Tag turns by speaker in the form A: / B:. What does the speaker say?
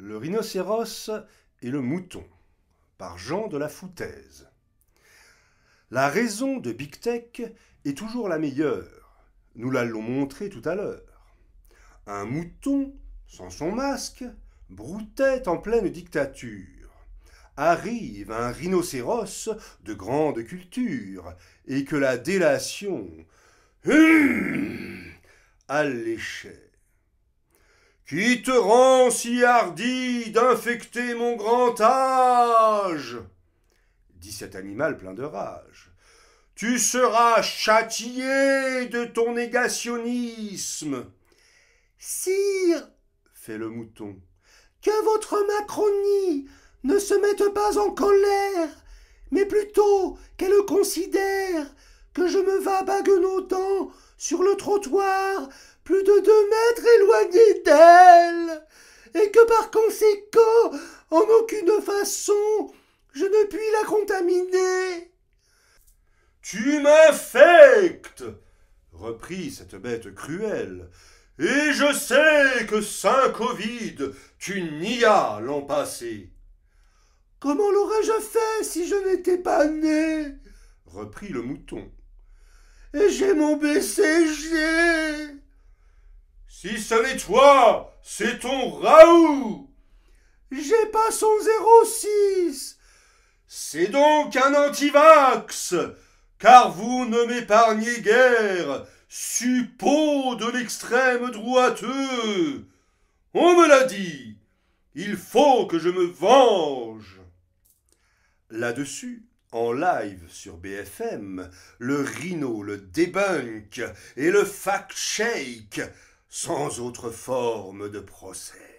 A: Le rhinocéros et le mouton par Jean de la Foutaise. La raison de Big Tech est toujours la meilleure. Nous l'allons montrer tout à l'heure. Un mouton, sans son masque, broutait en pleine dictature. Arrive un rhinocéros de grande culture, et que la délation alléchait. Hum, qui te rend si hardi d'infecter mon grand âge dit cet animal plein de rage. Tu seras châtié de ton négationnisme.
B: Sire,
A: fait le mouton,
B: que votre Macronie ne se mette pas en colère, mais plutôt qu'elle considère que je me vas baguenautant sur le trottoir plus de deux mètres éloigné d'elle, et que par conséquent, en aucune façon, je ne puis la contaminer. Tu m'infectes,
A: reprit cette bête cruelle, et je sais que saint Covid, tu n'y as l'an passé.
B: Comment l'aurais-je fait si je n'étais pas né
A: reprit le mouton.
B: Et j'ai mon BCG
A: si ce n'est toi, c'est ton Raoult J'ai pas son 06 C'est donc un antivax Car vous ne m'épargnez guère, suppos de l'extrême droiteux !»« On me l'a dit Il faut que je me venge Là-dessus, en live sur BFM, le rhino, le debunk et le fact-shake
B: sans autre forme de procès.